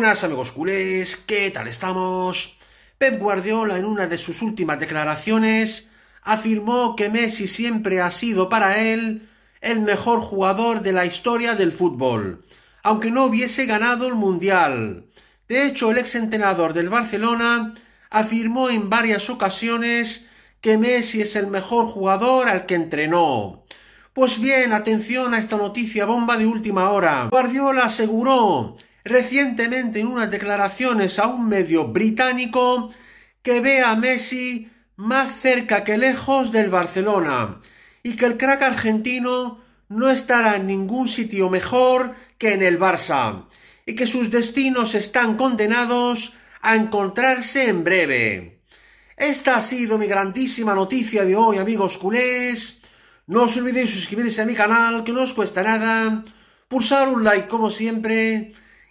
buenas amigos culés, ¿qué tal estamos? Pep Guardiola en una de sus últimas declaraciones afirmó que Messi siempre ha sido para él el mejor jugador de la historia del fútbol, aunque no hubiese ganado el Mundial. De hecho, el exentrenador del Barcelona afirmó en varias ocasiones que Messi es el mejor jugador al que entrenó. Pues bien, atención a esta noticia bomba de última hora. Guardiola aseguró recientemente en unas declaraciones a un medio británico que ve a Messi más cerca que lejos del Barcelona y que el crack argentino no estará en ningún sitio mejor que en el Barça y que sus destinos están condenados a encontrarse en breve. Esta ha sido mi grandísima noticia de hoy, amigos culés. No os olvidéis suscribirse a mi canal, que no os cuesta nada. Pulsar un like como siempre